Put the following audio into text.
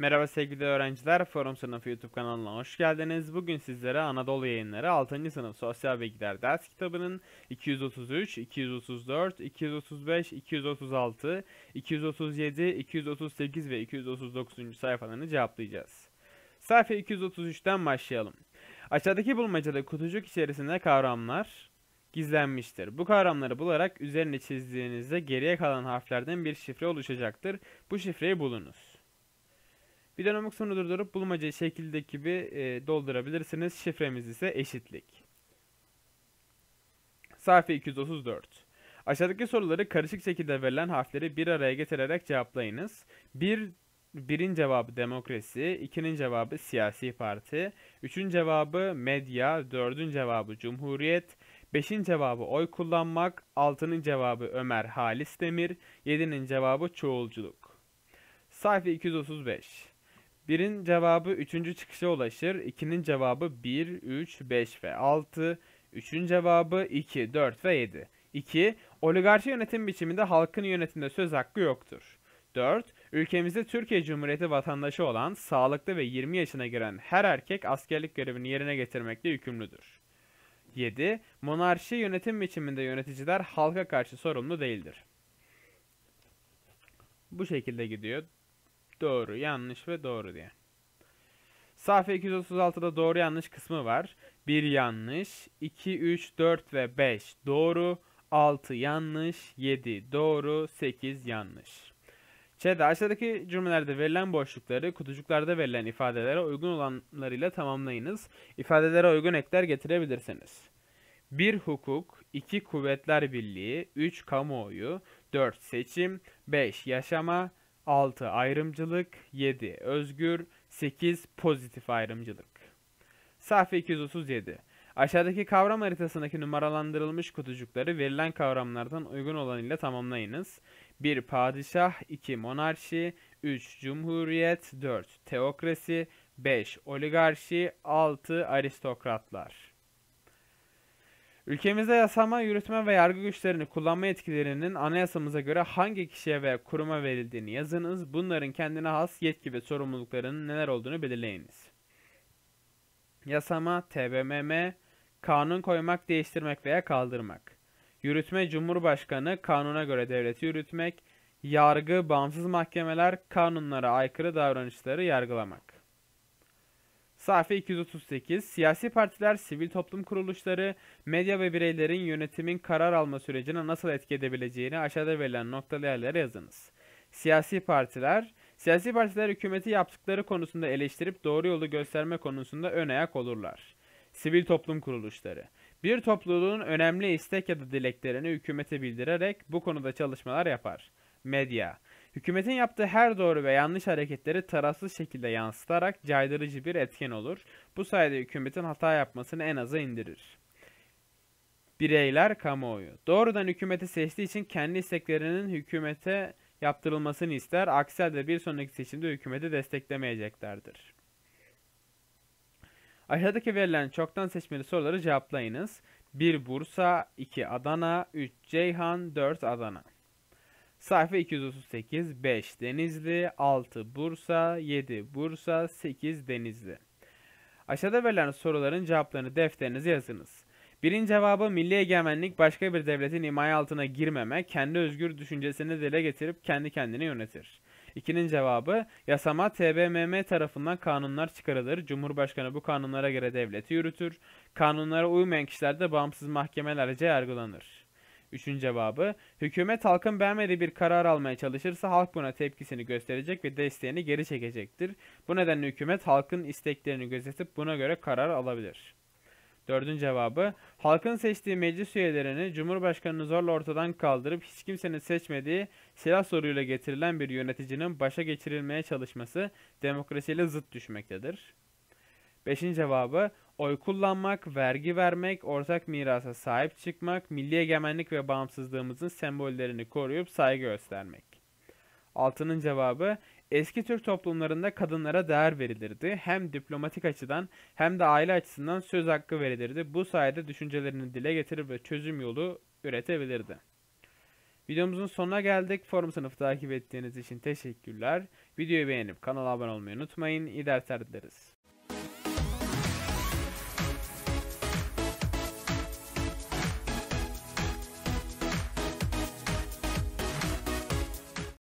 Merhaba sevgili öğrenciler, Forum Sınıfı YouTube kanalına hoş geldiniz. Bugün sizlere Anadolu Yayınları 6. Sınıf Sosyal Bilgiler Ders Kitabı'nın 233, 234, 235, 236, 237, 238 ve 239. sayfalarını cevaplayacağız. Sayfa 233'ten başlayalım. Aşağıdaki bulmacada kutucuk içerisinde kavramlar gizlenmiştir. Bu kavramları bularak üzerine çizdiğinizde geriye kalan harflerden bir şifre oluşacaktır. Bu şifreyi bulunuz. Bir Binomic sonu durdurup bulmacayı şekildeki gibi e, doldurabilirsiniz. Şifremiz ise eşitlik. Sayfa 234. Aşağıdaki soruları karışık şekilde verilen harfleri bir araya getirerek cevaplayınız. 1 birin cevabı demokrasi, ikinin cevabı siyasi parti, üçün cevabı medya, dördün cevabı cumhuriyet, beşin cevabı oy kullanmak, altının cevabı Ömer Halis Demir, yedinin cevabı çoğulculuk. Sayfa 235 1'in cevabı 3. çıkışa ulaşır. 2'nin cevabı 1, 3, 5 ve 6. 3'ün cevabı 2, 4 ve 7. 2. Oligarşi yönetim biçiminde halkın yönetimde söz hakkı yoktur. 4. Ülkemizde Türkiye Cumhuriyeti vatandaşı olan, sağlıklı ve 20 yaşına giren her erkek askerlik görevini yerine getirmekle yükümlüdür. 7. Monarşi yönetim biçiminde yöneticiler halka karşı sorumlu değildir. Bu şekilde gidiyor doğru, yanlış ve doğru diye. Sayfa 236'da doğru yanlış kısmı var. 1 yanlış, 2, 3, 4 ve 5 doğru, 6 yanlış, 7 doğru, 8 yanlış. Çede aşağıdaki cümlelerde verilen boşlukları kutucuklarda verilen ifadelere uygun olanlarıyla tamamlayınız. İfadelere uygun ekler getirebilirsiniz. 1 hukuk, 2 kuvvetler birliği, 3 kamuoyu, 4 seçim, 5 yaşama, 6 ayrımcılık, 7 özgür, 8 pozitif ayrımcılık. Sayfa 237. Aşağıdaki kavram haritasındaki numaralandırılmış kutucukları verilen kavramlardan uygun olan ile tamamlayınız. 1 padişah, 2 monarşi, 3 cumhuriyet, 4 teokrasi, 5 oligarşi, 6 aristokratlar. Ülkemizde yasama, yürütme ve yargı güçlerini kullanma yetkilerinin anayasamıza göre hangi kişiye veya kuruma verildiğini yazınız. Bunların kendine has yetki ve sorumluluklarının neler olduğunu belirleyiniz. Yasama, TBMM, kanun koymak, değiştirmek veya kaldırmak. Yürütme, Cumhurbaşkanı kanuna göre devleti yürütmek. Yargı, bağımsız mahkemeler, kanunlara aykırı davranışları yargılamak. Sayfa 238. Siyasi partiler, sivil toplum kuruluşları, medya ve bireylerin yönetimin karar alma sürecine nasıl etki edebileceğini aşağıda verilen noktalı yerlere yazınız. Siyasi partiler, siyasi partiler hükümeti yaptıkları konusunda eleştirip doğru yolu gösterme konusunda ön ayak olurlar. Sivil toplum kuruluşları, bir topluluğun önemli istek ya da dileklerini hükümete bildirerek bu konuda çalışmalar yapar. Medya, Hükümetin yaptığı her doğru ve yanlış hareketleri tarafsız şekilde yansıtarak caydırıcı bir etken olur. Bu sayede hükümetin hata yapmasını en aza indirir. Bireyler kamuoyu. Doğrudan hükümeti seçtiği için kendi isteklerinin hükümete yaptırılmasını ister. Aksi halde bir sonraki seçimde hükümeti desteklemeyeceklerdir. Aşağıdaki verilen çoktan seçmeli soruları cevaplayınız. 1 Bursa, 2 Adana, 3 Ceyhan, 4 Adana. Sayfa 238 5 Denizli 6 Bursa 7 Bursa 8 Denizli Aşağıda verilen soruların cevaplarını defterinize yazınız. Birinci cevabı milli egemenlik başka bir devletin himaye altına girmeme, kendi özgür düşüncesini dile getirip kendi kendini yönetir. İkinin cevabı yasama TBMM tarafından kanunlar çıkarılır. Cumhurbaşkanı bu kanunlara göre devleti yürütür. Kanunlara uymayan kişiler de bağımsız mahkemelerce yargılanır. Üçün cevabı, hükümet halkın beğenmediği bir karar almaya çalışırsa halk buna tepkisini gösterecek ve desteğini geri çekecektir. Bu nedenle hükümet halkın isteklerini gözetip buna göre karar alabilir. Dördün cevabı, halkın seçtiği meclis üyelerini Cumhurbaşkanı'nı zorla ortadan kaldırıp hiç kimsenin seçmediği silah soruyla getirilen bir yöneticinin başa geçirilmeye çalışması demokrasiyle zıt düşmektedir. Beşin cevabı, oy kullanmak, vergi vermek, ortak mirasa sahip çıkmak, milli egemenlik ve bağımsızlığımızın sembollerini koruyup saygı göstermek. Altının cevabı eski Türk toplumlarında kadınlara değer verilirdi. Hem diplomatik açıdan hem de aile açısından söz hakkı verilirdi. Bu sayede düşüncelerini dile getirir ve çözüm yolu üretebilirdi. Videomuzun sonuna geldik. Forum sınıfı takip ettiğiniz için teşekkürler. Videoyu beğenip kanala abone olmayı unutmayın. İyi dersler dileriz.